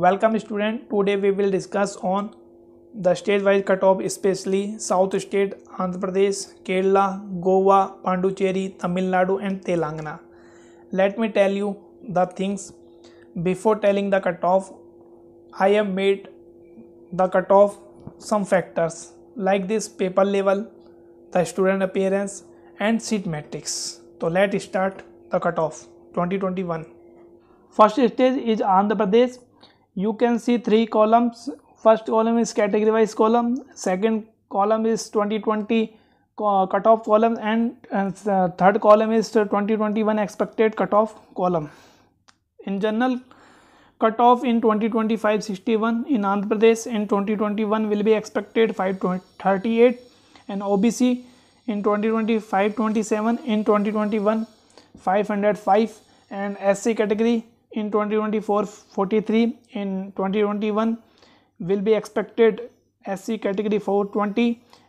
Welcome student today we will discuss on the state wise cut off specially south state Andhra Pradesh Kerala Goa Pondicherry Tamil Nadu and Telangana let me tell you the things before telling the cut off I am made the cut of some factors like this paper level the student appearance and seat matrix तो let start the cut off twenty twenty one first stage is Andhra Pradesh you can see three columns first column is category wise column second column is 2020 cutoff column and, and uh, third column is 2021 expected cutoff column in general cutoff in 2025 61 in Andhra Pradesh in 2021 will be expected 538 and OBC in 2025 27 in 2021 505 and SC category in 2024 43 in 2021 will be expected SC category 420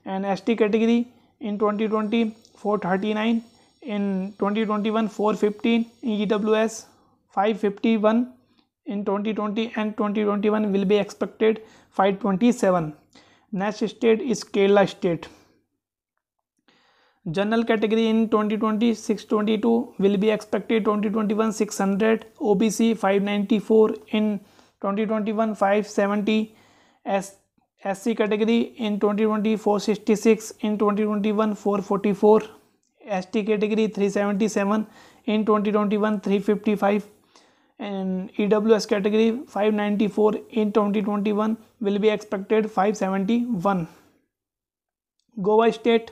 and ST category in 2020 439 in 2021 415 in EWS 551 in 2020 and 2021 will be expected 527 next state is Kerala state General category in 2020 622 will be expected 2021 600 OBC 594 in 2021 570 S SC category in 2020 466 in 2021 444 ST category 377 in 2021 355 and EWS category 594 in 2021 will be expected 571 Goa state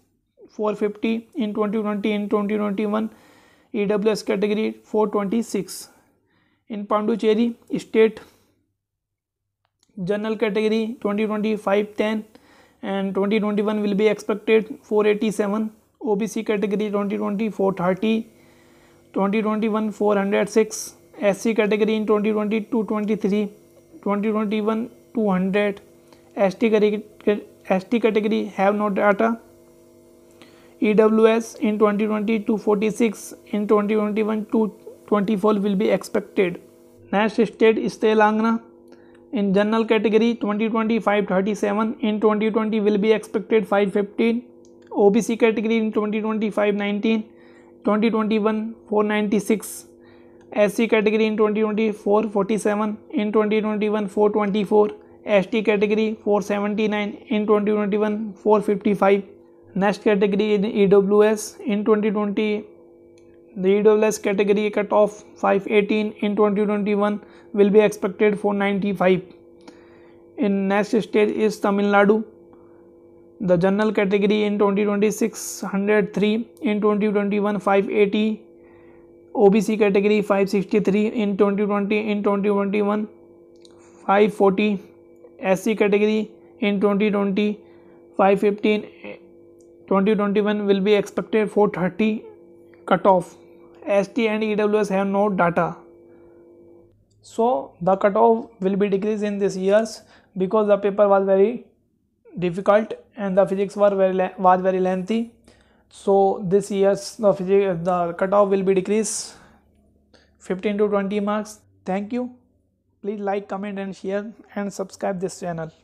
four fifty in twenty twenty in twenty twenty one E W S category four twenty six in Pondicherry state general category 2025 10 and 2021 will be expected 487 obc category 2020 430 2021 406 sc category in 2020 223 2021 200 st category st category have no data EWS in 2020 246 in 2021 224 will be expected. Next state is Telangana in general category 2020 537 in 2020 will be expected 515 OBC category in 2020 519 2021 496 SC category in 2020 447 in 2021 424 ST category 479 in 2021 455 Next category in EWS in 2020 the EWS category cut off 518 in 2021 will be expected for 95. In next state is Tamil Nadu. The general category in 2026 103 in 2021 580. OBC category 563 in 2020 in 2021 540. SC category in 2020 515 2021 will be expected 430 cutoff. ST and EWS have no data. So the cutoff will be decreased in this years because the paper was very difficult and the physics were very was very lengthy. So this year's the physics the cutoff will be decreased 15 to 20 marks. Thank you. Please like, comment and share and subscribe this channel.